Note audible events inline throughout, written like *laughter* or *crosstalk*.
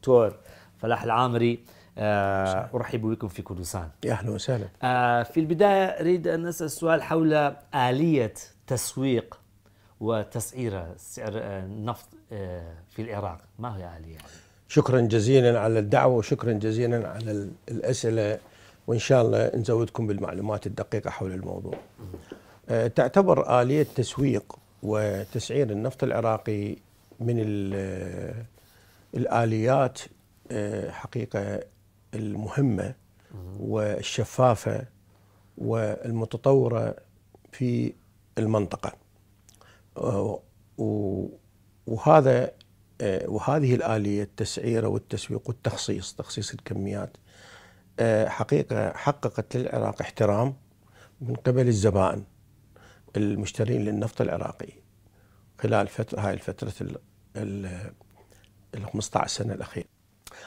الدكتور فلاح العامري آه ارحب بكم في كردستان يا اهلا وسهلا آه في البدايه اريد ان اسال سؤال حول اليه تسويق وتسعير سعر آه، النفط آه، في العراق ما هي اليه؟ شكرا جزيلا على الدعوه وشكرا جزيلا على الاسئله وان شاء الله نزودكم بالمعلومات الدقيقه حول الموضوع. آه، تعتبر اليه تسويق وتسعير النفط العراقي من الآليات آه، حقيقة المهمة والشفافة والمتطورة في المنطقة آه، وهذا آه، وهذه الآلية التسعيرة والتسويق والتخصيص تخصيص الكميات حقيقة حققت للعراق احترام من قبل الزبائن المشترين للنفط العراقي خلال فترة هاي الفترة ال 15 سنه الاخيره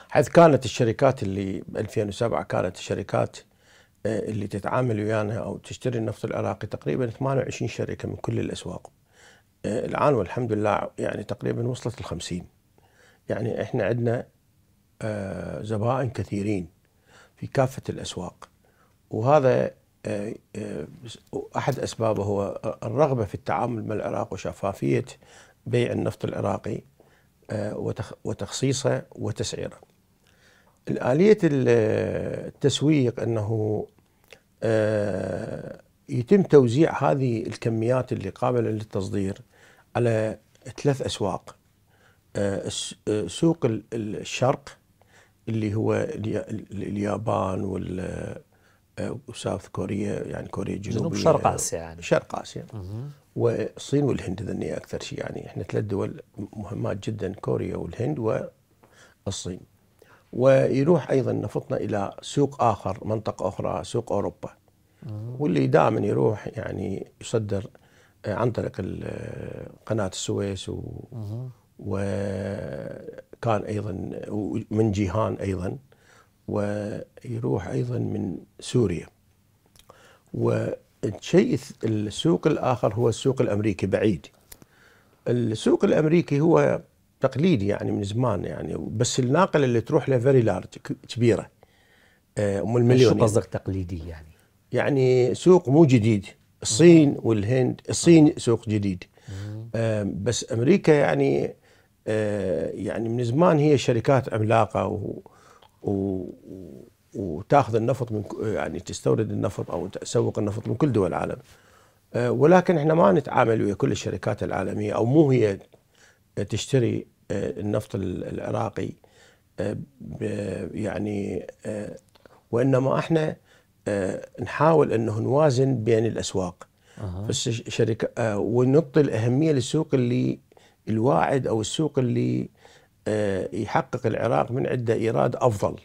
حيث كانت الشركات اللي ب 2007 كانت الشركات آه، اللي تتعامل ويانا او تشتري النفط العراقي تقريبا 28 شركه من كل الاسواق آه، الان والحمد لله يعني تقريبا وصلت ال 50 يعني احنا عندنا آه، زبائن كثيرين في كافه الاسواق وهذا احد اسبابه هو الرغبه في التعامل مع العراق وشفافيه بيع النفط العراقي آه، وتخصيصه وتسعيره الآلية التسويق أنه آه، يتم توزيع هذه الكميات اللي قابلة للتصدير على ثلاث أسواق آه، سوق الشرق اللي هو اليابان وساوث كوريا يعني كوريا الجنوبية جنوب شرق اسيا يعني شرق اسيا والصين والهند ذني اكثر شيء يعني احنا ثلاث دول مهمات جدا كوريا والهند والصين ويروح ايضا نفطنا الى سوق اخر منطقه اخرى سوق اوروبا آه. واللي دائما يروح يعني يصدر آه، عن طريق آه، قناه السويس و وكان ايضا من جيهان ايضا ويروح ايضا من سوريا الشيء السوق الاخر هو السوق الامريكي بعيد السوق الامريكي هو تقليدي يعني من زمان يعني بس الناقله اللي تروح له فيري لارج كبيره آه، ام المليون شو يعني. قصدك تقليدي يعني؟ يعني سوق مو جديد الصين والهند الصين سوق جديد آه، بس امريكا يعني آه، يعني من زمان هي شركات عملاقه و, و وتاخذ النفط من يعني تستورد النفط او تسوق النفط من كل دول العالم آه، ولكن احنا ما نتعامل ويا كل الشركات العالميه او مو هي تشتري آه، النفط العراقي آه، يعني وانما احنا نحاول انه نوازن بين الاسواق أه. بس شركه ونعطي الاهميه للسوق اللي الواعد او السوق اللي يحقق العراق من عنده ايراد افضل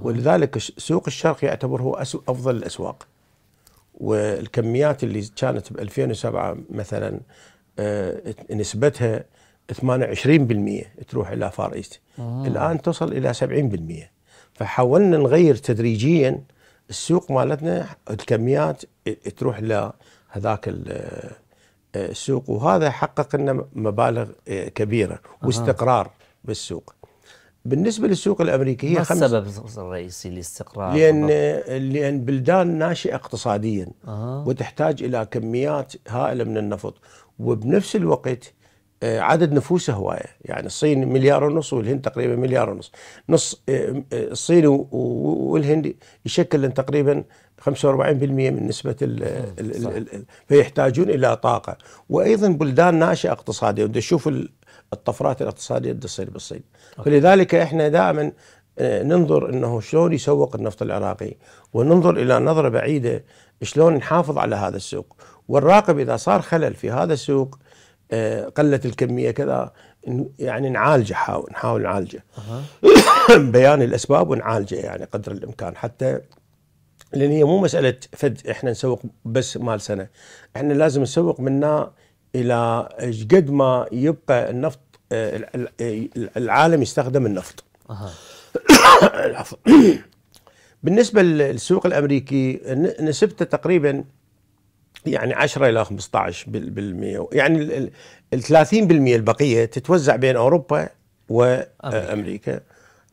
ولذلك سوق الشرق يعتبر هو افضل الاسواق والكميات اللي كانت ب 2007 مثلا آه، نسبتها 28% تروح الى فار ايست الان تصل الى 70% فحاولنا نغير تدريجيا السوق مالتنا الكميات تروح الى هذاك آه، السوق وهذا حقق لنا مبالغ آه، كبيره واستقرار بالسوق بالنسبه للسوق الامريكي هي خمس السبب الرئيسي لاستقرار لان لان بلدان ناشئه اقتصاديا آه. وتحتاج الى كميات هائله من النفط وبنفس الوقت آه، عدد نفوسه هوايه يعني الصين مليار ونص والهند تقريبا مليار ونص نص آه، آه، الصين والهند يشكل تقريبا 45% من نسبه الـ الـ الـ فيحتاجون الى طاقه وايضا بلدان ناشئه اقتصاديا وانت تشوف الطفرات الاقتصاديه اللي تصير بالصين فلذلك احنا دائما آه، ننظر انه شلون يسوق النفط العراقي وننظر الى نظره بعيده شلون نحافظ على هذا السوق والراقب اذا صار خلل في هذا السوق آه، قلت الكميه كذا يعني نعالجه حاول نحاول نعالجه أه. *coughs* بيان الاسباب ونعالجه يعني قدر الامكان حتى لان هي مو مساله فد احنا نسوق بس مال سنه احنا لازم نسوق منا الى قد ما يبقى النفط آه، العالم يستخدم النفط *coughs* *coughs* بالنسبه للسوق الامريكي نسبته تقريبا يعني 10 الى 15% بالمئة. يعني ال 30% البقيه تتوزع بين اوروبا وامريكا آه، أمريكا.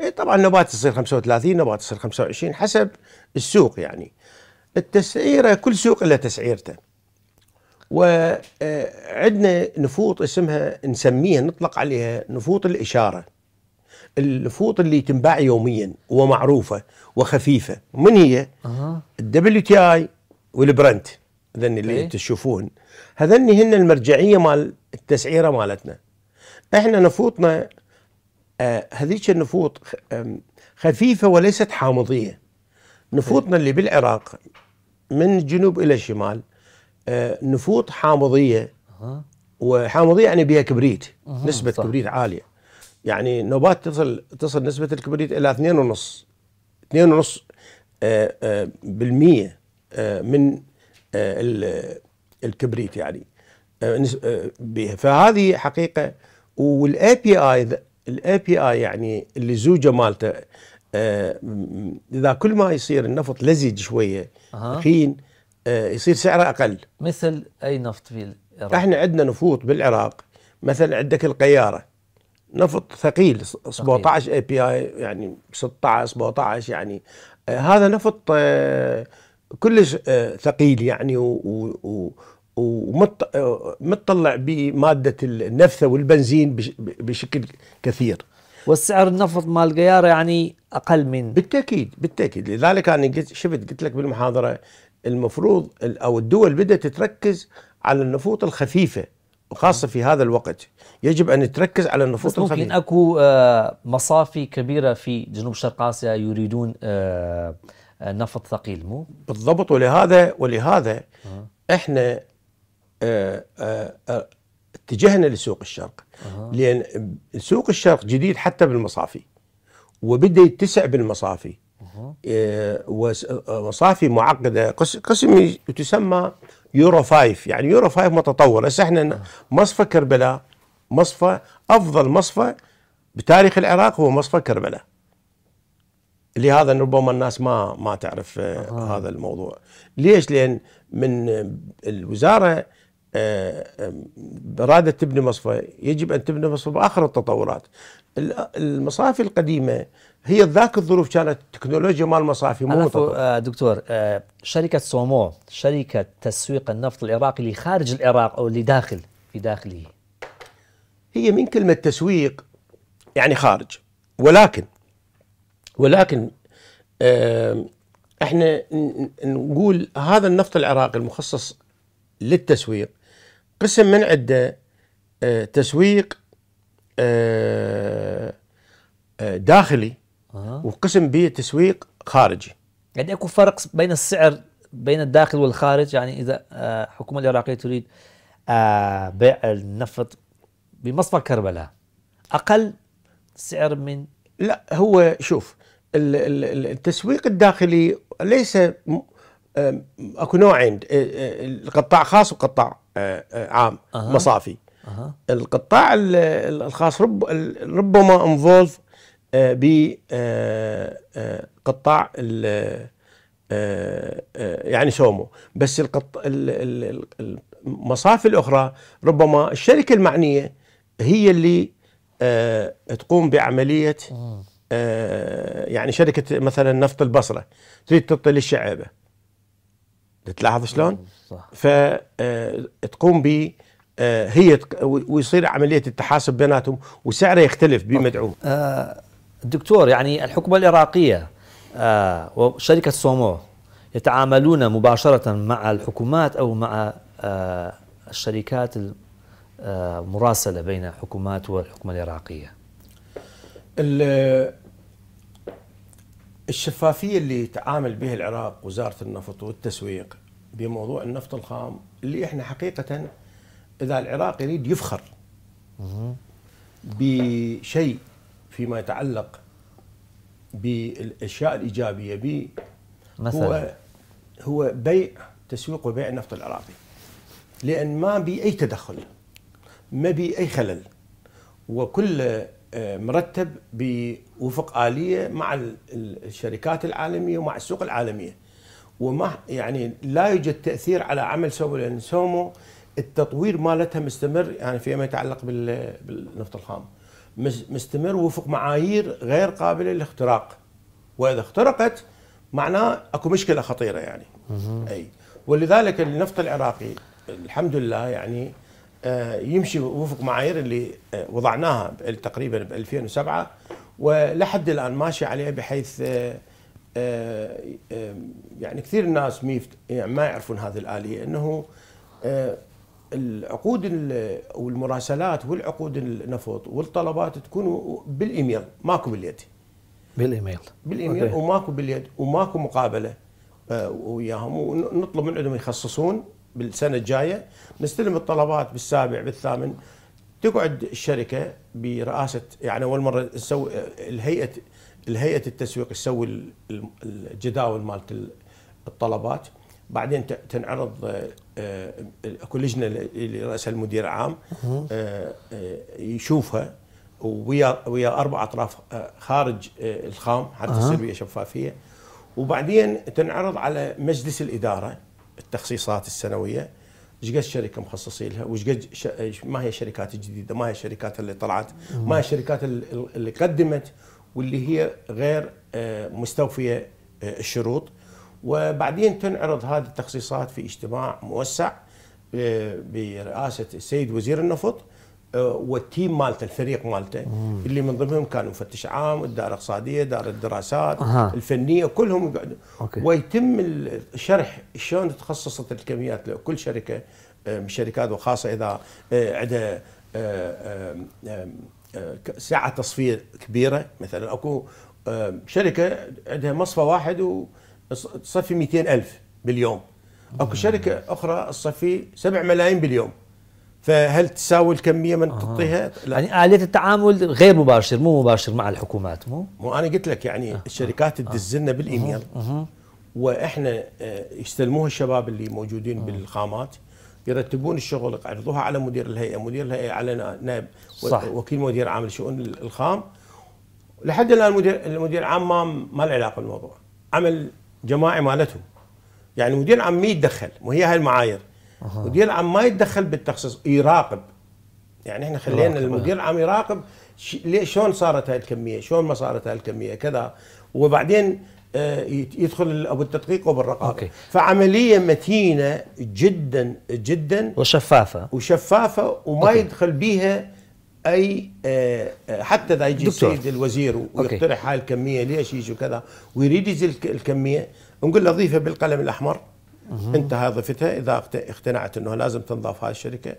إيه، طبعا نبات تصير 35 نبات تصير 25 حسب السوق يعني التسعيره كل سوق له تسعيرته وعندنا نفوط اسمها نسميها نطلق عليها نفوط الإشارة النفوط اللي تنباع يوميا ومعروفة وخفيفة من هي؟ أه. الدبليو تي اي والبرنت هذن اللي إيه؟ تشوفون هذن هن المرجعية مال التسعيرة مالتنا احنا نفوطنا آه، هذيك النفوط خفيفة وليست حامضية نفوطنا اللي بالعراق من الجنوب إلى الشمال نفوط حامضيه وحامضيه يعني بها كبريت نسبه صح. كبريت عاليه يعني نوبات تصل تصل نسبه الكبريت الى 2.5 آه، آه، بالمية آه، من الكبريت يعني فهذه حقيقه والاي بي اي الاي بي اي يعني اللي زوجه مالته اذا كل ما يصير النفط لزج شويه أه. خين آه، يصير سعره اقل مثل اي نفط في العراق؟ احنا عندنا نفوط بالعراق مثلا عندك القياره نفط ثقيل 17 اي بي اي يعني 16 17 يعني آه هذا نفط آه كلش آه ثقيل يعني ومتطلع آه، بماده النفثه والبنزين بشكل كثير والسعر النفط مال القياره يعني اقل من بالتاكيد بالتاكيد لذلك انا شفت قلت لك بالمحاضره المفروض او الدول بدات تركز على النفوط الخفيفه وخاصه في هذا الوقت يجب ان تركز على النفوط بس ممكن اكو آه، مصافي كبيره في جنوب شرق اسيا يريدون آه، آه، نفط ثقيل مو بالضبط ولهذا ولهذا احنا اتجهنا لسوق الشرق لان سوق الشرق جديد حتى بالمصافي وبدا يتسع بالمصافي إيه، وصافي معقده قسم تسمى يورو 5 يعني يورو 5 متطور هسه احنا مصفى كربلاء مصفى افضل مصفى بتاريخ العراق هو مصفى كربلاء لهذا ربما الناس ما ما تعرف آه. هذا الموضوع ليش لان من الوزاره ارادت آه، تبني مصفى يجب ان تبني مصفى باخر التطورات المصافي القديمه هي ذاك الظروف كانت تكنولوجيا مال مصافي مو آه دكتور آه شركه سومو شركه تسويق النفط العراقي اللي خارج العراق او اللي داخل في داخله هي من كلمه تسويق يعني خارج ولكن ولكن آه احنا نقول هذا النفط العراقي المخصص للتسويق قسم من عنده آه، تسويق آه، آه، داخلي آه. وقسم بي تسويق خارجي يعني اكو فرق بين السعر بين الداخل والخارج يعني اذا الحكومه آه، العراقيه تريد آه، بيع النفط بمصفى كربلاء اقل سعر من لا هو شوف التسويق الداخلي ليس آه، اكو نوعين القطاع خاص وقطاع عام أه. مصافي أه. القطاع الخاص رب ربما انفولف آه، بقطاع آه، آه، يعني سومو بس المصافي الاخرى ربما الشركه المعنيه هي اللي تقوم بعمليه يعني شركه مثلا نفط البصره تريد تطل للشعبه تلاحظ شلون؟ صح فتقوم ب هي ويصير عمليه التحاسب بيناتهم وسعره يختلف بمدعوم دكتور يعني الحكومة العراقية آه، وشركة سومو يتعاملون مباشرة مع الحكومات أو مع آه، الشركات المراسلة آه، بين الحكومات والحكومة العراقية الشفافية اللي تعامل بها العراق وزارة النفط والتسويق بموضوع النفط الخام اللي احنا حقيقة إذا العراق يريد يفخر بشيء فيما يتعلق بالاشياء الايجابيه ب هو هو بيع تسويق وبيع النفط العراقي لان ما بي اي تدخل ما بي اي خلل وكل آه، مرتب بوفق اليه مع الشركات العالميه ومع السوق العالميه وما يعني لا يوجد تاثير على عمل سومو لان سومو التطوير مالتها مستمر يعني فيما يتعلق بالنفط الخام مستمر وفق معايير غير قابله للاختراق واذا اخترقت معناه اكو مشكله خطيره يعني اي ولذلك النفط العراقي الحمد لله يعني آه، يمشي وفق معايير اللي آه، وضعناها تقريبا ب 2007 ولحد الان ماشي عليه بحيث آه، يعني كثير الناس يعني ما يعرفون هذه الاليه انه العقود والمراسلات والعقود النفط والطلبات تكون بالايميل ماكو باليد بالايميل بالايميل أوكي. وماكو باليد وماكو مقابله وياهم ونطلب من عندهم يخصصون بالسنه الجايه نستلم الطلبات بالسابع بالثامن تقعد الشركه برئاسه يعني اول مره تسوي الهيئه الهيئه التسويق تسوي الجداول مالت الطلبات بعدين تنعرض آه، آه، كل لجنه لراسها المدير العام آه، يشوفها ويا ويا اربع اطراف خارج الخام حتى تصير أه. شفافيه وبعدين تنعرض على مجلس الاداره التخصيصات السنويه ايش قد الشركه مخصصين لها وايش قد ما هي الشركات الجديده ما هي الشركات اللي طلعت ما هي الشركات اللي قدمت واللي هي غير مستوفيه الشروط وبعدين تنعرض هذه التخصيصات في اجتماع موسع آه، برئاسه السيد وزير النفط آه، والتيم مالته الفريق مالته اللي من ضمنهم كانوا مفتش عام، الدائره الاقتصاديه، دار الدراسات أه. الفنيه كلهم يقعدوا ويتم الشرح شلون تخصصت الكميات لكل شركه آه، من الشركات وخاصه اذا عندها ساعه تصفيه كبيره مثلا اكو شركه عندها مصفى واحد و تصفي 200000 باليوم اكو شركه اخرى تصفي 7 ملايين باليوم فهل تساوي الكميه من آه. تعطيها؟ يعني اليه التعامل غير مباشر مو مباشر مع الحكومات مو؟ مو انا قلت لك يعني آه. الشركات تدز لنا آه. بالايميل آه. واحنا يستلموها الشباب اللي موجودين آه. بالخامات يرتبون الشغل يعرضوها على مدير الهيئه، مدير الهيئه على نائب صح. وكيل مدير عام لشؤون الخام لحد الان المدير المدير العام ما ما له علاقه بالموضوع عمل جماعي مالتهم يعني مدير العام يتدخل هي هاي المعايير أه. مدير العام ما يتدخل بالتخصيص يراقب يعني احنا خلينا المدير العام يراقب ليه شلون صارت هاي الكميه شلون ما صارت هاي الكميه كذا وبعدين آه، يدخل ابو التدقيق وبالرقابه أوكي. فعمليه متينه جدا جدا وشفافه وشفافه وما أوكي. يدخل بيها اي آه، آه، حتى اذا يجي السيد الوزير ويقترح هاي الكميه ليش يجي وكذا ويريد يزيد الكميه نقول له ضيفها بالقلم الاحمر انت هاي ضفتها اذا اقتنعت انه لازم تنضاف هاي الشركه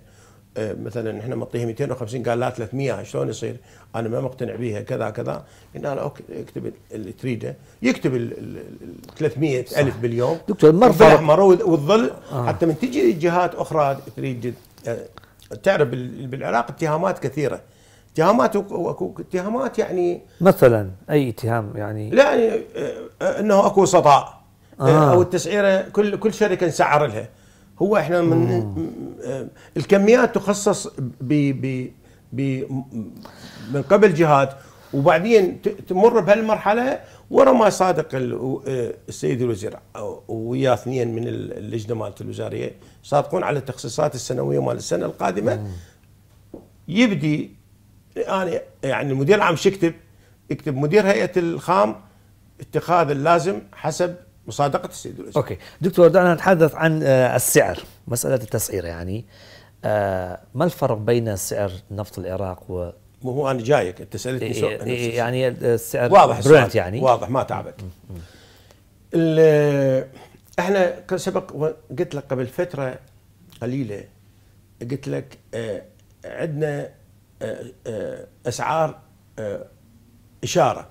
آه، مثلا احنا معطيها 250 قال لا 300 شلون يصير؟ انا ما مقتنع بها كذا كذا قلنا له اوكي اكتب اللي تريده يكتب ال 300 الف باليوم دكتور ما والظل وتظل آه. حتى من تجي جهات اخرى تريد تعرف بالعراق اتهامات كثيره اتهامات واكو اتهامات يعني مثلا اي اتهام يعني لا يعني آه، آه، انه اكو وسطاء آه،, آه. او التسعيره كل كل شركه نسعر لها هو احنا من الكميات تخصص ب ب ب من قبل جهات وبعدين تمر بهالمرحله ورا ما صادق آه، السيد الوزير وياه اثنين من اللجنه مالت الوزاريه صادقون على التخصيصات السنويه مال السنه القادمه يبدي انا يعني-, يعني المدير العام شو يكتب مدير هيئه الخام اتخاذ اللازم حسب مصادقه السيد الوزير. اوكي، دكتور دعنا نتحدث عن آه، السعر، مساله التسعير يعني. آه، ما الفرق بين سعر نفط العراق مو هو انا جايك انت سالتني إيه، سؤال إيه يعني السعر واضح برنت يعني واضح ما تعبك احنا سبق قلت لك قبل فتره قليله قلت لك آه عندنا آه آه اسعار آه، اشاره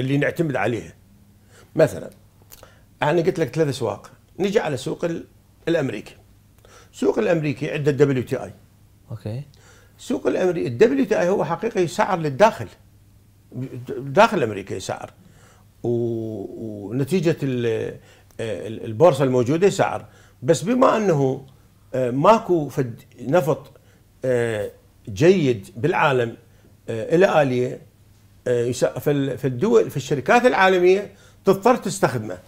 اللي نعتمد عليها مثلا انا قلت لك ثلاث اسواق نجي على سوق الامريكي السوق الامريكي عنده الدبليو تي اي اوكي السوق الامريكي الدبليو تي اي هو حقيقه يسعر للداخل داخل امريكا يسعر ونتيجه البورصه الموجوده يسعر بس بما انه آه، ماكو فد نفط آه، جيد بالعالم آه، الى اليه فالدول في الشركات العالميه تضطر تستخدمه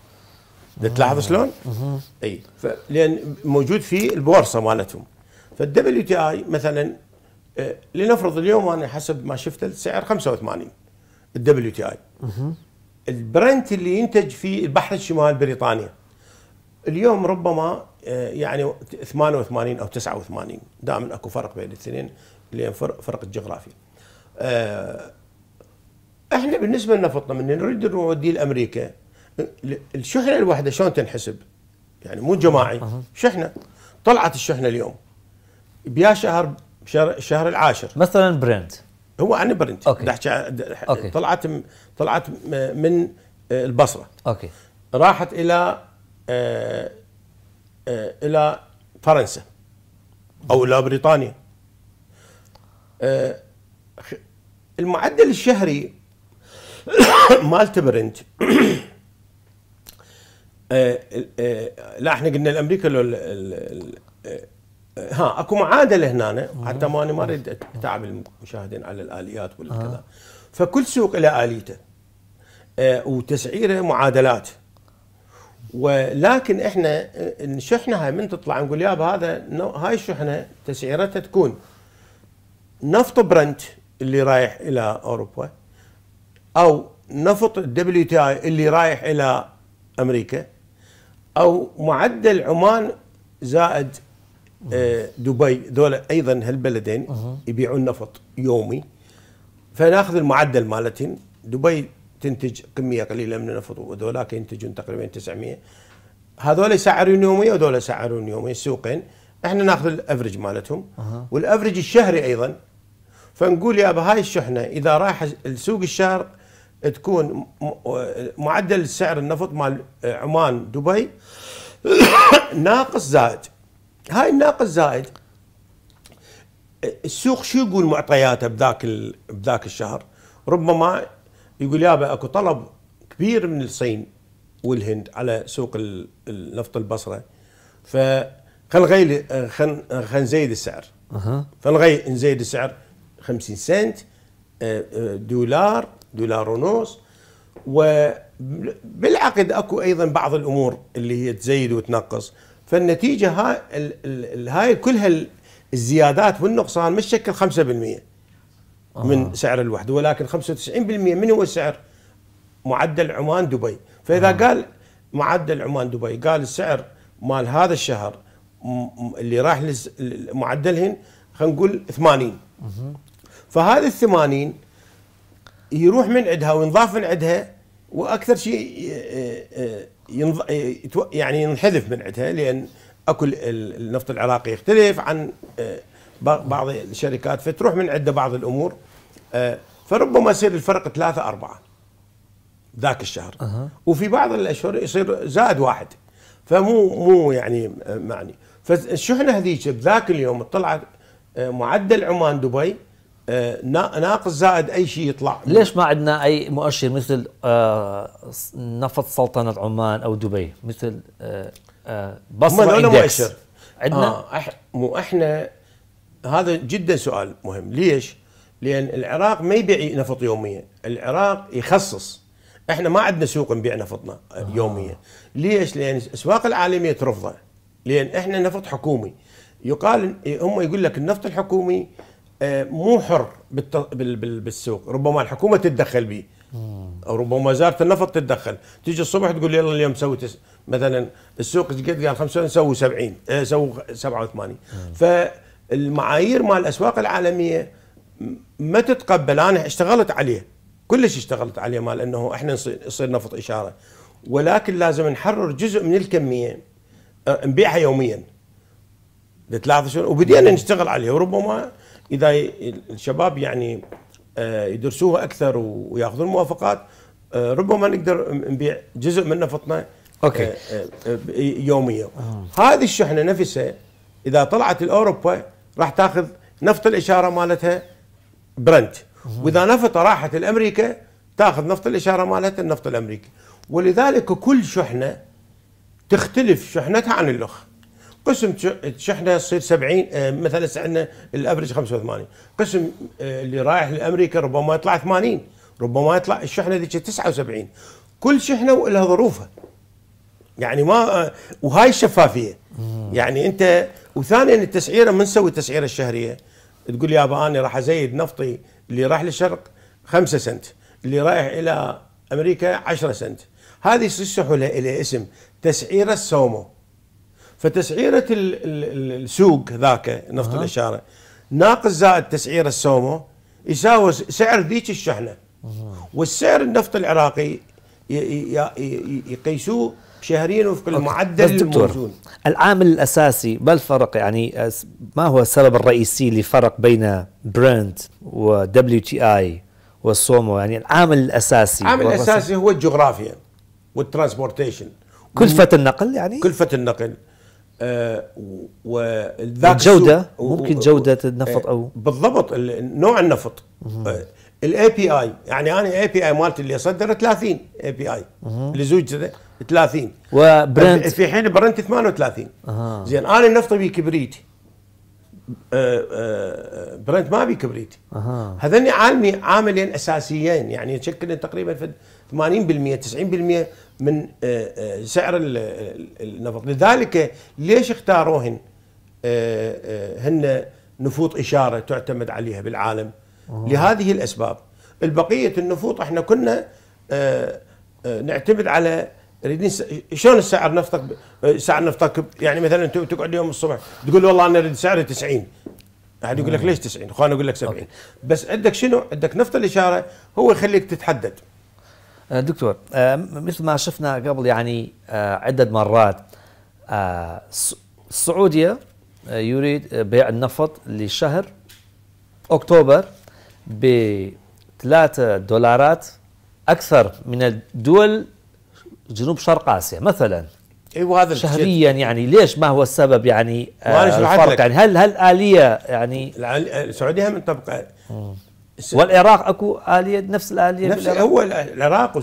تلاحظ شلون؟ اي لان موجود في البورصه مالتهم فالدبليو تي اي مثلا آه، لنفرض اليوم انا حسب ما شفت السعر 85 الدبليو تي اي البرنت اللي ينتج في البحر الشمال بريطانيا اليوم ربما آه، يعني 88 او 89 دائما اكو فرق بين الاثنين اللي فرق الجغرافيا آه، احنا بالنسبه لنفطنا من نريد نوديه لامريكا الشحنه الواحده شلون تنحسب؟ يعني مو جماعي شحنه طلعت الشحنه اليوم بيا شهر شهر الشهر العاشر مثلا برنت هو عن برنت أوكي. أوكي. طلعت طلعت من آه، البصره اوكي راحت الى آه، آه، الى فرنسا او الى بريطانيا المعدل الشهري *coughs* مالت برنت *coughs* لا احنا قلنا الامريكا ها اكو معادله هنا حتى ما انا ما اريد اتعب المشاهدين على الاليات ولا كذا آه. فكل سوق له اليته آه وتسعيره معادلات ولكن احنا الشحنه هاي من تطلع نقول يا هذا هاي الشحنه تسعيرتها تكون نفط برنت اللي رايح الى اوروبا او نفط دبليو تي اي اللي رايح الى امريكا او معدل عمان زائد آه، دبي دول ايضا هالبلدين يبيعون نفط يومي فناخذ المعدل مالتهم دبي تنتج كميه قليله من النفط وذولاك ينتجون تقريبا 900 هذول يسعرون يومي وذولا يسعرون يومي السوقين احنا ناخذ الافرج مالتهم والافرج الشهري ايضا فنقول يا هاي الشحنه اذا راح السوق الشهر تكون معدل سعر النفط مال عمان دبي *coughs* ناقص زائد هاي الناقص زائد السوق شو يقول معطياته بذاك ال... بذاك الشهر ربما يقول يابا اكو طلب كبير من الصين والهند على سوق النفط البصره ف خل غير خل خل نزيد السعر اها فنغير نزيد السعر 50 سنت آه، آه، دولار دولار ونص وبالعقد اكو ايضا بعض الامور اللي هي تزيد وتنقص فالنتيجه هاي هاي كل الزيادات والنقصان مش شكل 5% آه. من سعر الوحده ولكن 95% من هو السعر معدل عمان دبي فاذا آه. قال معدل عمان دبي قال السعر مال هذا الشهر اللي راح معدلهن خلينا نقول 80 فهذه ال 80 يروح من عندها وينضاف من عندها واكثر شيء ينض... يعني ينحذف من عندها لان اكو النفط العراقي يختلف عن آه، بعض الشركات فتروح من عنده بعض الامور آه، فربما يصير الفرق ثلاثة أربعة ذاك الشهر أه. وفي بعض الأشهر يصير زاد واحد فمو مو يعني آه، معني فالشحنة هذيك بذاك اليوم طلعت معدل عمان دبي آه، ناقص زائد اي شيء يطلع ليش ما عندنا اي مؤشر مثل آه، نفط سلطنه عمان او دبي مثل آه، بصره اندكس مؤشر عندنا آه مو احنا هذا جدا سؤال مهم ليش؟ لان العراق ما يبيع نفط يوميا العراق يخصص احنا ما عندنا سوق نبيع نفطنا يوميا ليش؟ لان الاسواق العالميه ترفضه لان احنا نفط حكومي يقال هم يقول لك النفط الحكومي مو حر بالسوق ربما الحكومه تتدخل به او ربما وزاره النفط تتدخل تيجي الصبح تقول يلا اليوم سوي تس... مثلا السوق قد قال 50 سووا 70 آه، سووا 87 فالمعايير مال الاسواق العالميه ما تتقبل انا اشتغلت عليه كلش اشتغلت عليه مال انه احنا يصير نفط اشاره ولكن لازم نحرر جزء من الكميه آه، نبيعها يوميا تلاحظ شلون وبدينا نشتغل عليه وربما اذا الشباب يعني آه، يدرسوها اكثر وياخذون موافقات آه، ربما نقدر نبيع جزء من نفطنا اوكي آه، يوميا آه. هذه الشحنه نفسها اذا طلعت الاوروبا راح تاخذ نفط الاشاره مالتها برنت واذا نفط راحت الامريكا تاخذ نفط الاشاره مالتها النفط الامريكي ولذلك كل شحنه تختلف شحنتها عن الاخرى قسم شحنه تصير 70 مثلا عندنا الافرج 85 قسم آه، اللي رايح لامريكا ربما يطلع 80 ربما يطلع الشحنه ذيك 79 كل شحنه ولها ظروفها يعني ما آه، وهاي الشفافيه يعني انت وثانيا التسعيره من نسوي التسعيره الشهريه تقول يابا انا راح ازيد نفطي اللي رايح للشرق 5 سنت اللي رايح الى امريكا 10 سنت هذه يصيحوا لها اسم تسعيره سومو فتسعيره السوق ذاك نفط أه. الاشاره ناقص زائد تسعيره السومو يساوي سعر ذيك الشحنه أه. والسعر النفط العراقي يقيسوه شهريا وفق المعدل الموزون العامل الاساسي ما الفرق يعني ما هو السبب الرئيسي لفرق بين برنت ودبليو تي اي والسومو يعني العامل الاساسي العامل الاساسي هو الجغرافيا والترانسبورتيشن كلفة النقل يعني؟ كلفة النقل آه والجودة ممكن جودة النفط إيه، أو بالضبط نوع النفط الاي بي اي يعني انا الاي بي اي مالتي اللي اصدره 30 اي بي اي اللي زوج 30 وبرنت في حين برنت 38 أه. زين انا النفط ابي كبريت آه، آه، برنت ما ابي كبريت أه. هذني عاملين عاملين اساسيين يعني يشكل تقريبا 80% 90% من آه، آه، سعر آه، النفط لذلك ليش اختاروهن هن نفوط إشارة تعتمد عليها بالعالم لهذه الأسباب البقية النفوط احنا كنا نعتمد على نريد شلون سعر نفطك سعر نفطك يعني مثلا تقعد يوم الصبح تقول والله انا اريد سعره 90 احد يقول لك ليش 90 اخوان اقول لك 70 بس عندك شنو عندك نفط الاشاره هو يخليك تتحدد آه، دكتور آه، مثل ما شفنا قبل يعني آه، عدة مرات السعودية يريد بيع النفط لشهر أكتوبر بثلاثة دولارات أكثر من الدول جنوب شرق آسيا مثلا ايوه هذا شهريا يعني ليش ما هو السبب يعني الفرق يعني هل هل آلية يعني السعودية هم طبق والعراق اكو اليه نفس الاليه نفس هو العراق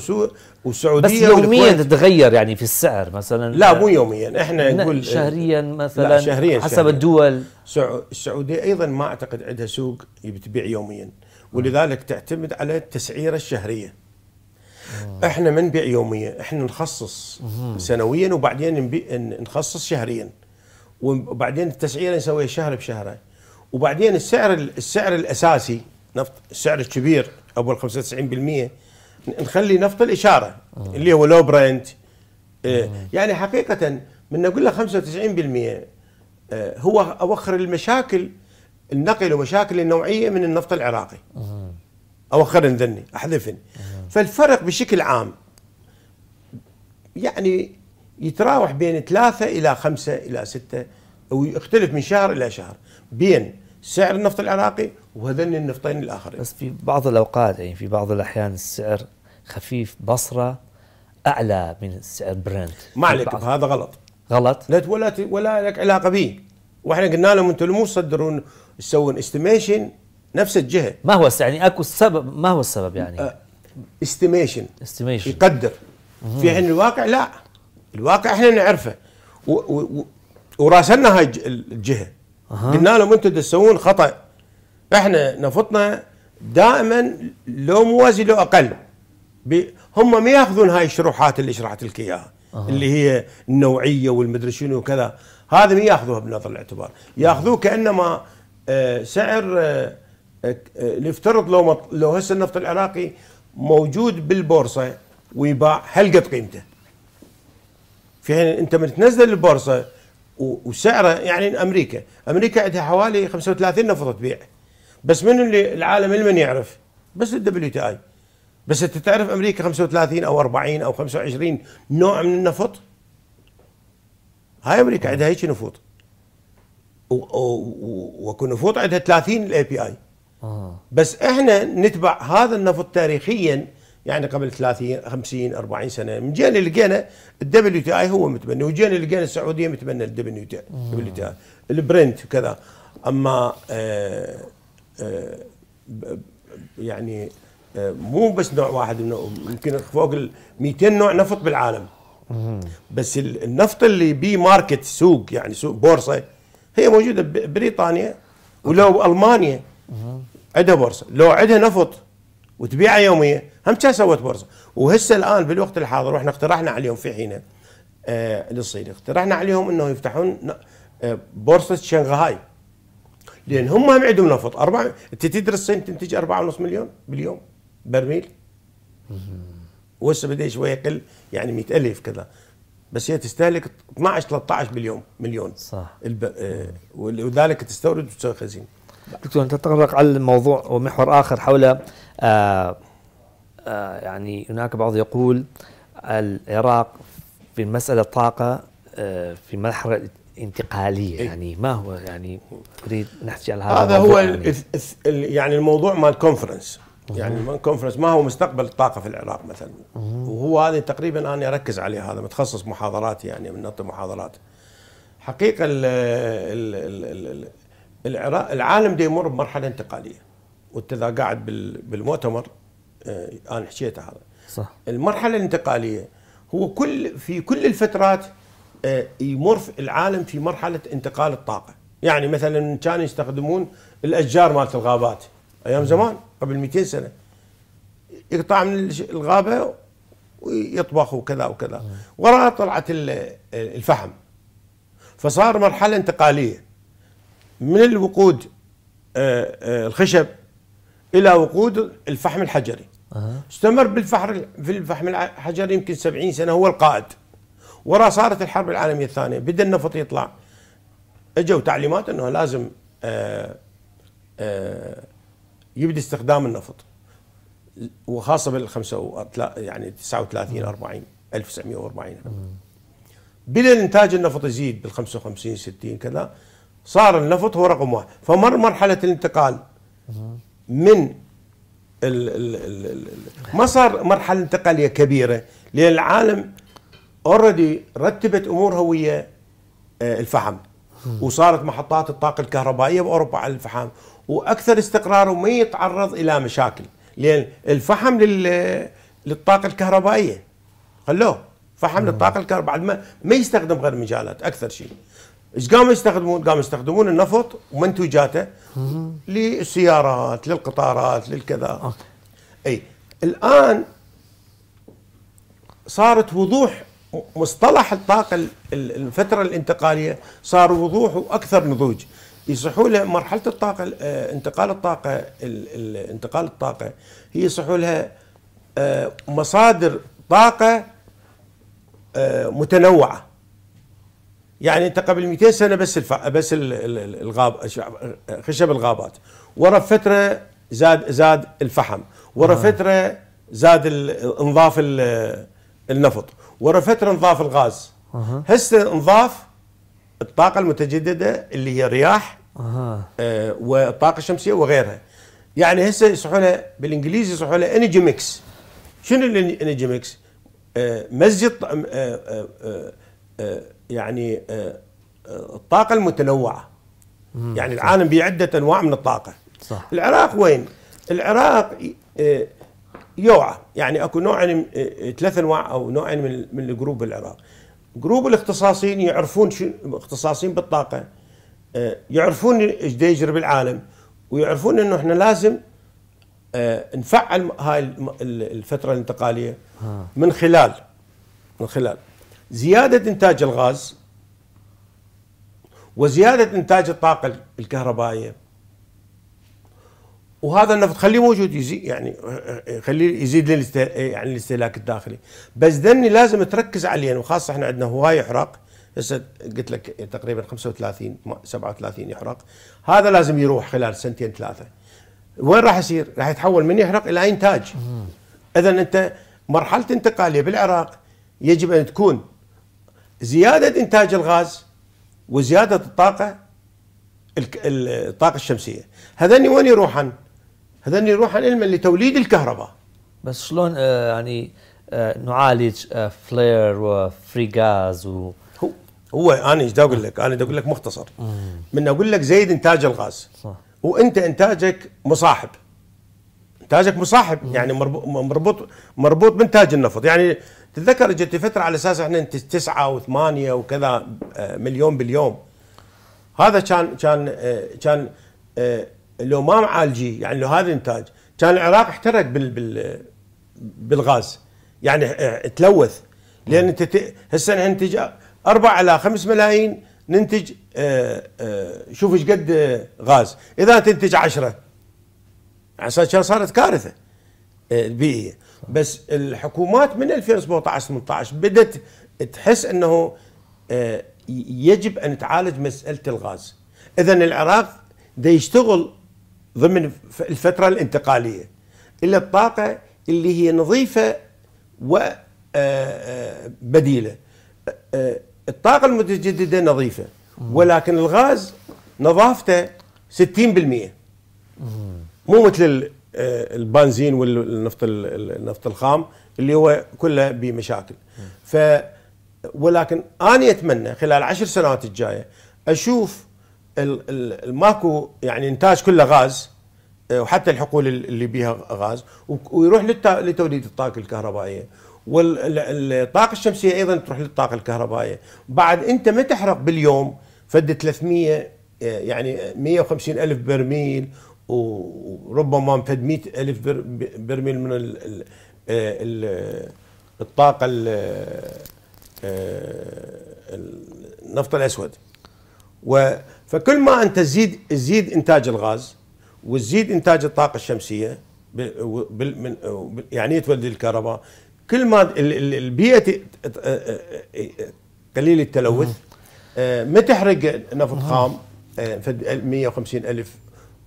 والسعوديه بس يوميا تتغير يعني في السعر مثلا لا مو يوميا احنا نقول شهريا مثلا لا شهريا حسب شهرياً. الدول السعوديه ايضا ما اعتقد عندها سوق بتبيع يوميا ولذلك تعتمد على التسعيره الشهريه أوه. احنا ما نبيع يوميا احنا نخصص مم. سنويا وبعدين نخصص شهريا وبعدين التسعيره نسويها شهر بشهر وبعدين السعر السعر الاساسي نفط السعر الكبير ابو ال 95% نخلي نفط الاشاره اللي هو لو برنت آه، يعني حقيقه من نقول له 95% آه، هو اوخر المشاكل النقل ومشاكل النوعيه من النفط العراقي اوخر ذني احذفن فالفرق بشكل عام يعني يتراوح بين ثلاثة إلى خمسة إلى ستة ويختلف من شهر إلى شهر بين سعر النفط العراقي وهذين النفطين الاخرين بس في بعض الاوقات يعني في بعض الاحيان السعر خفيف بصره اعلى من سعر برنت ما عليك هذا غلط غلط لا ولا ولا لك علاقه به واحنا قلنا لهم انتم مو تصدرون تسوون استيميشن نفس الجهه ما هو يعني اكو السبب ما هو السبب يعني استيميشن أه، استيميشن يقدر في حين الواقع لا الواقع احنا نعرفه وراسلنا هاي الجهه أه. قلنا لهم انتم تسوون خطا احنا نفطنا دائما لو موازي لو اقل هم ما ياخذون هاي الشروحات اللي شرحت لك اياها أه. اللي هي النوعيه والمدري شنو وكذا هذا ما ياخذوها بنظر الاعتبار ياخذوه كانما آه، سعر نفترض آه، آه، لو لو هسه النفط العراقي موجود بالبورصه ويباع هل قد قيمته في حين انت من تنزل البورصه وسعره يعني امريكا، امريكا عندها حوالي 35 نفط تبيع بس من اللي العالم المن يعرف؟ بس الدبليو تي اي بس انت تعرف امريكا 35 او 40 او 25 نوع من النفط؟ هاي امريكا عندها هيك نفوط واكو نفوط عندها 30 الاي بي اي بس احنا نتبع هذا النفط تاريخيا يعني قبل 30 50 40 سنه من جينا لقينا الدبليو تي اي هو متبنى وجينا لقينا السعوديه متبنى الدبليو تي اي البرنت وكذا اما آآ آه، آآ آه، يعني آآ آه، مو بس نوع واحد يمكن فوق ال 200 نوع نفط بالعالم بس النفط اللي بي ماركت سوق يعني سوق بورصه هي موجوده ببريطانيا ولو المانيا عندها بورصه لو عندها نفط وتبيعه يوميه هم كان سوت بورصه وهسه الان بالوقت الحاضر واحنا اقترحنا عليهم في حينه آه للصين اقترحنا عليهم انه يفتحون آه بورصه شنغهاي لان هم هم عندهم نفط أربع انت تدري الصين تنتج ونص مليون باليوم برميل وهسه بدا شوي يقل يعني 100000 كذا بس هي تستهلك 12 13 باليوم مليون صح الب... آه ولذلك تستورد وتسوي خزين دكتور انت تطرق على الموضوع ومحور اخر حول آه آه، يعني هناك بعض يقول العراق في مسألة الطاقة آه، في مرحلة انتقالية إيه. يعني ما هو يعني أريد نحكي على هذا هذا هو يعني, يعني الموضوع مال كونفرنس يعني مال كونفرنس ما هو مستقبل الطاقة في العراق مثلا وهو هذا تقريبا أنا أركز عليه هذا متخصص محاضرات يعني من نط محاضرات حقيقة الـ الـ العراق العالم دي يمر بمرحلة انتقالية وانت قاعد بالمؤتمر آه، انا حكيته هذا صح المرحله الانتقاليه هو كل في كل الفترات آه، يمر في العالم في مرحله انتقال الطاقه يعني مثلا كانوا يستخدمون الاشجار مالت الغابات ايام زمان قبل 200 سنه يقطع من الغابه ويطبخ وكذا وكذا وراها طلعت الفحم فصار مرحله انتقاليه من الوقود آه، الخشب الى وقود الفحم الحجري أه. استمر بالفحر في الفحم الحجري يمكن 70 سنه هو القائد ورا صارت الحرب العالميه الثانيه بدا النفط يطلع اجوا تعليمات انه لازم آآ آه، آآ آه، يبدا استخدام النفط وخاصه بال 5 يعني 39 40 1940 بدا الانتاج النفط يزيد بال 55 60 كذا صار النفط هو رقم واحد فمر مرحله الانتقال من ما صار مرحله انتقاليه كبيره لان العالم اوريدي رتبت امورها ويا آه، الفحم وصارت محطات الطاقه الكهربائيه باوروبا على الفحم واكثر استقرار وما يتعرض الى مشاكل لان الفحم لل للطاقه الكهربائيه خلوه فحم للطاقه الكهربائيه ما ما يستخدم غير مجالات اكثر شيء ايش قاموا يستخدمون؟ قاموا يستخدمون النفط ومنتوجاته للسيارات للقطارات للكذا آه. اي الان صارت وضوح مصطلح الطاقه الفتره الانتقاليه صار وضوح واكثر نضوج يصحوا لها مرحله الطاقه آه، انتقال الطاقه انتقال الطاقه هي يصحوا لها آه، مصادر طاقه متنوعه يعني انت قبل 200 سنه بس الف... بس الغاب خشب الغابات ورا فتره زاد زاد الفحم ورا آه. فتره زاد ال... انضاف ال... النفط ورا فتره انضاف الغاز آه. هسه انضاف الطاقه المتجدده اللي هي رياح آه. آه والطاقه الشمسيه وغيرها يعني هسه يصحوا بالانجليزي يصحوا لها انرجي ميكس شنو الانرجي ميكس؟ آه مسجد آه آه آه, آه يعني آه، آه، الطاقه المتنوعه يعني يعني العالم بعده انواع من الطاقه صح. العراق وين العراق آه، يوعى يعني اكو نوع من ثلاث انواع او نوع من من الجروب بالعراق جروب الاختصاصيين يعرفون شو اختصاصيين بالطاقه يعرفون ايش يجري بالعالم ويعرفون انه احنا لازم نفعل هاي الفتره الانتقاليه من خلال من خلال زياده انتاج الغاز وزياده انتاج الطاقه الكهربائيه وهذا النفط خليه موجود يزيد يعني خليه يزيد يعني الاستهلاك الداخلي بس ذني لازم تركز عليه وخاصه احنا عندنا هواي يحرق هسه قلت لك تقريبا 35 37 يحرق هذا لازم يروح خلال سنتين ثلاثه وين راح يصير؟ راح يتحول من يحرق الى انتاج اذا انت مرحله انتقاليه بالعراق يجب ان تكون زياده انتاج الغاز وزياده الطاقه الطاقه الشمسيه هذني وين يروحن هذني يروحن علما لتوليد الكهرباء بس شلون آه، يعني آه، نعالج آه، فلير وفري غاز و هو هو انا ايش اقول لك؟ انا اقول لك مختصر من اقول لك زيد انتاج الغاز صح وانت انتاجك مصاحب تاجك مصاحب يعني مربوط مربوط بانتاج النفط يعني تتذكر جت فتره على اساس احنا تسعة وثمانية وكذا آه، مليون باليوم هذا كان كان آه، كان آه، لو ما معالجي يعني لو هذا انتاج كان العراق احترق بال بال بالغاز يعني تلوث لان انت هسه ننتج اربع على خمس ملايين ننتج شوف ايش قد غاز اذا تنتج عشره عشان كان صارت كارثه آه، بيئيه بس الحكومات من 2017 18 بدات تحس انه آه، يجب ان تعالج مساله الغاز اذا العراق ده يشتغل ضمن الفتره الانتقاليه الى الطاقه اللي هي نظيفه وبديله آه، الطاقه المتجدده نظيفه ولكن الغاز نظافته 60% مو مثل آه، البنزين والنفط النفط الخام اللي هو كله بمشاكل ف ولكن انا اتمنى خلال عشر سنوات الجايه اشوف ماكو يعني انتاج كله غاز آه، وحتى الحقول اللي بيها غاز ويروح لتوليد الطاقه الكهربائيه والطاقه الشمسيه ايضا تروح للطاقه الكهربائيه بعد انت ما تحرق باليوم فد 300 آه، يعني 150 الف برميل وربما فد 100 ألف برميل من الـ الـ الـ الطاقة النفط الأسود فكل ما أنت تزيد تزيد إنتاج الغاز وتزيد إنتاج الطاقة الشمسية يعني تولد الكهرباء كل ما البيئة قليل التلوث آه، ما تحرق نفط خام 150 آه، ألف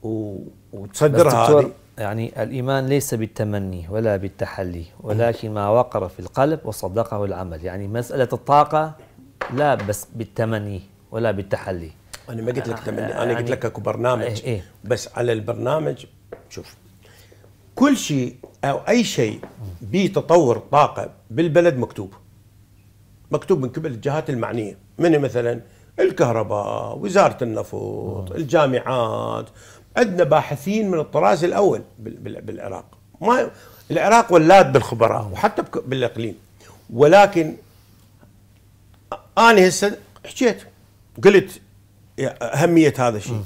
وتصدرها يعني الإيمان ليس بالتمني ولا بالتحلي ولكن ما وقر في القلب وصدقه العمل يعني مسألة الطاقة لا بس بالتمني ولا بالتحلي أنا ما قلت لك تمني أنا يعني قلت لك أكو برنامج إيه؟, إيه. بس على البرنامج شوف كل شيء أو أي شيء به تطور طاقة بالبلد مكتوب مكتوب من قبل الجهات المعنية من مثلا الكهرباء وزارة النفط الجامعات عندنا باحثين من الطراز الاول بالعراق ما العراق ولاد بالخبراء وحتى بالاقليم ولكن انا هسه حكيت قلت اهميه هذا الشيء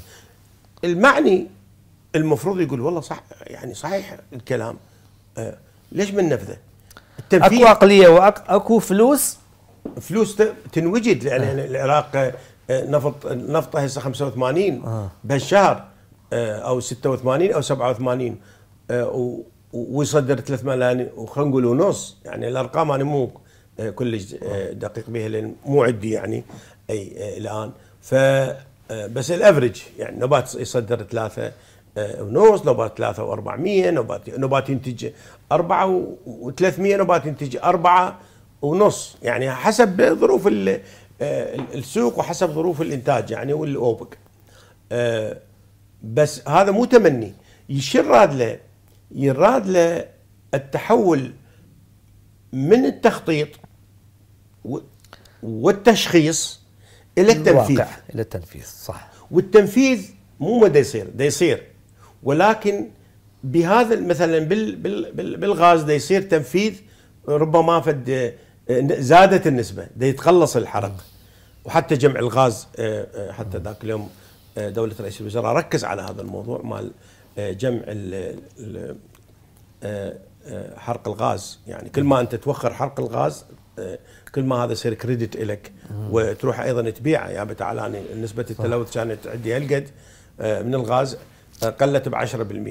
المعني المفروض يقول والله صح يعني صحيح الكلام آه، ليش من نفذه التنفيذ اكو عقليه واكو فلوس فلوس تنوجد لان آه. العراق آه، نفط نفطه هسه 85 آه. بهالشهر آه، او 86 او 87 آه، ويصدر 3 ملايين وخلينا نقول ونص يعني الارقام انا مو آه، كلش دقيق بها لان مو عندي يعني اي الان ف بس الافرج يعني نبات يصدر ثلاثه ونص نبات 3 و400 نبات نبات ينتج 4 و300 نبات ينتج 4 ونص يعني حسب ظروف السوق وحسب ظروف الانتاج يعني والاوبك بس هذا مو تمني شو الراد له؟ يراد له التحول من التخطيط والتشخيص الى التنفيذ الى التنفيذ صح والتنفيذ مو ما دا يصير دا يصير ولكن بهذا مثلا بال بال بالغاز دا يصير تنفيذ ربما فد زادت النسبه دا يتقلص الحرق وحتى جمع الغاز آه، آه، حتى ذاك اليوم آه، دوله رئيس الوزراء ركز على هذا الموضوع مال آه، جمع آه، حرق الغاز يعني كل ما انت توخر حرق الغاز كل ما هذا يصير كريدت لك وتروح ايضا تبيعه يا بتعالاني نسبه التلوث كانت عندي هالقد من الغاز قلت ب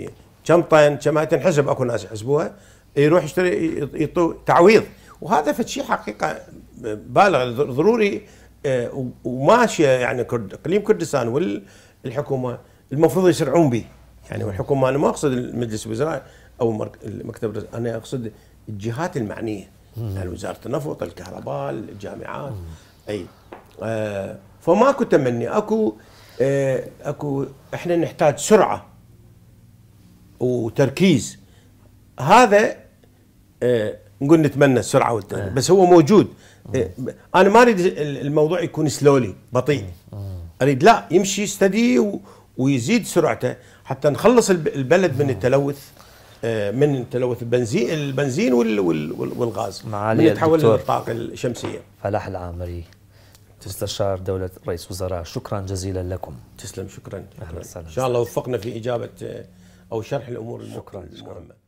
10% كم طن كم تنحسب اكو ناس يحسبوها يروح يشتري يعطوه تعويض وهذا فد شيء حقيقه بالغ ضروري آه، وماشيه يعني كرد اقليم كردستان والحكومه المفروض يسرعون به يعني والحكومه انا ما اقصد المجلس الوزراء او المكتب انا اقصد الجهات المعنيه يعني وزاره النفط، الكهرباء، الجامعات اي آه فماكو تمني اكو آه اكو احنا نحتاج سرعه وتركيز هذا آه نقول نتمنى السرعه والتركيز إيه. بس هو موجود إيه، انا ما اريد الموضوع يكون سلولي بطيء اريد لا يمشي ستدي ويزيد سرعته حتى نخلص البلد من التلوث آه، من تلوث البنزين البنزين والغاز معالي يتحول للطاقه الشمسيه فلاح العامري تستشار دولة رئيس وزراء شكرا جزيلا لكم تسلم شكرا, شكرا. إن شاء الله وفقنا في إجابة آه، أو شرح الأمور شكرا المهمة شكرا.